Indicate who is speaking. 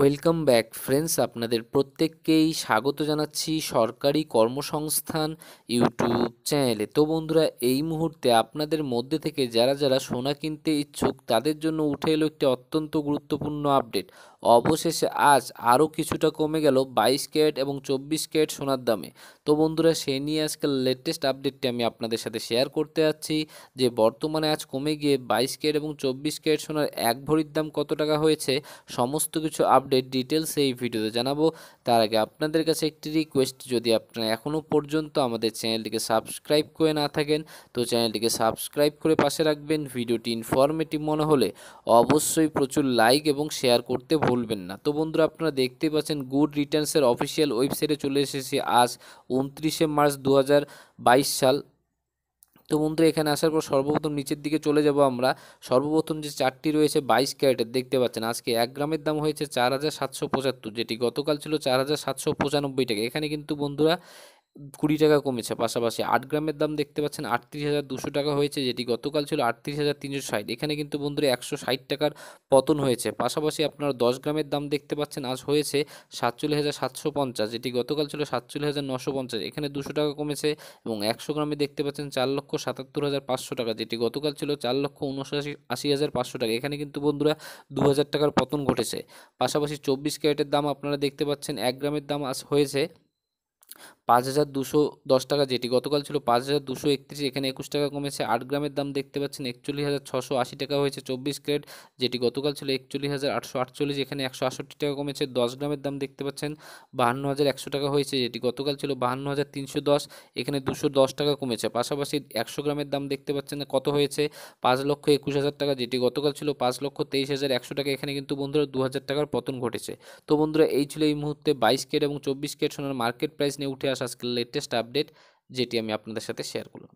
Speaker 1: welcome back friends আপনাদের প্রত্যেককেই স্বাগত জানাচ্ছি সরকারি কর্মসংস্থান ইউটিউব চ্যানেলে তো বন্ধুরা এই মুহূর্তে আপনাদের মধ্যে থেকে যারা যারা সোনা কিনতে ইচ্ছুক তাদের জন্য উঠে এলো একটি অত্যন্ত গুরুত্বপূর্ণ আপডেট অবশেষে আজ আরও কিছুটা কমে গেল বাইশ ক্যারেট এবং চব্বিশ ক্যারেট সোনার দামে তো বন্ধুরা সে নিয়ে আজকে লেটেস্ট আপডেটটি আমি আপনাদের সাথে শেয়ার করতে যাচ্ছি যে বর্তমানে আজ কমে গিয়ে বাইশ ক্যারেট এবং চব্বিশ ক্যারেট সোনার এক ভরির দাম কত টাকা হয়েছে সমস্ত কিছু আপ আপডেট ডিটেলস এই ভিডিওতে জানাবো তার আগে আপনাদের কাছে একটি রিকোয়েস্ট যদি আপনারা এখনও পর্যন্ত আমাদের চ্যানেলটিকে সাবস্ক্রাইব করে না থাকেন তো চ্যানেলটিকে সাবস্ক্রাইব করে পাশে রাখবেন ভিডিওটি ইনফরমেটিভ মনে হলে অবশ্যই প্রচুর লাইক এবং শেয়ার করতে ভুলবেন না তো বন্ধুরা আপনারা দেখতে পাচ্ছেন গুড রিটার্নসের অফিসিয়াল ওয়েবসাইটে চলে এসেছি আজ উনত্রিশে মার্চ দু সাল তো বন্ধুরা এখানে আসার পর সর্বপ্রথম নিচের দিকে চলে যাব আমরা সর্বপ্রথম যে চারটি রয়েছে বাইশ ক্যারেটের দেখতে পাচ্ছেন আজকে এক গ্রামের দাম হয়েছে চার হাজার সাতশো পঁচাত্তর যেটি গতকাল ছিল চার হাজার সাতশো পঁচানব্বই টাকা এখানে কিন্তু বন্ধুরা কুড়ি টাকা কমেছে পাশাপাশি আট গ্রামের দাম দেখতে পাচ্ছেন আটত্রিশ হাজার দুশো টাকা হয়েছে যেটি গতকাল ছিল আটত্রিশ হাজার তিনশো ষাট এখানে কিন্তু বন্ধুরা একশো ষাট টাকার পতন হয়েছে পাশাপাশি আপনার দশ গ্রামের দাম দেখতে পাচ্ছেন আজ হয়েছে সাতচল্লিশ হাজার সাতশো পঞ্চাশ যেটি গতকাল ছিল সাতচল্লিশ হাজার নশো পঞ্চাশ এখানে দুশো টাকা কমেছে এবং একশো গ্রামে দেখতে পাচ্ছেন চার লক্ষ সাতাত্তর হাজার পাঁচশো টাকা যেটি গতকাল ছিল চার লক্ষ উনআশি আশি হাজার পাঁচশো টাকা এখানে কিন্তু বন্ধুরা দু হাজার টাকার পতন ঘটেছে পাশাপাশি চব্বিশ ক্যারেটের দাম আপনারা দেখতে পাচ্ছেন এক গ্রামের দাম আজ হয়েছে পাঁচ হাজার দুশো দশ টাকা যেটি গতকাল ছিল পাঁচ হাজার দুশো একত্রিশ এখানে একুশ টাকা কমেছে আট গ্রামের দাম দেখতে পাচ্ছেন একচল্লিশ হাজার ছশো আশি টাকা হয়েছে চব্বিশ ক্রেড যেটি গতকাল ছিল একচল্লিশ হাজার আটশো আটচল্লিশ এখানে একশো আটষট্টি টাকা কমেছে দশ গ্রামের দাম দেখতে পাচ্ছেন বাহান্ন হাজার একশো টাকা হয়েছে যেটি গতকাল ছিল বাহান্ন হাজার তিনশো দশ এখানে দুশো দশ টাকা কমেছে পাশাপাশি একশো গ্রামের দাম দেখতে পাচ্ছেন কত হয়েছে পাঁচ লক্ষ একুশ হাজার টাকা যেটি গতকাল ছিল পাঁচ লক্ষ তেইশ হাজার একশো টাকা এখানে কিন্তু বন্ধুরা দু হাজার টাকার পতন ঘটেছে তো বন্ধুরা এই ছিল এই মুহূর্তে বাইশ কেট এবং চব্বিশ কেট সোনার মার্কেট প্রাইস নিয়ে উঠে প্লাস আজকের লেটেস্ট আপডেট যেটি আমি আপনাদের সাথে শেয়ার করলাম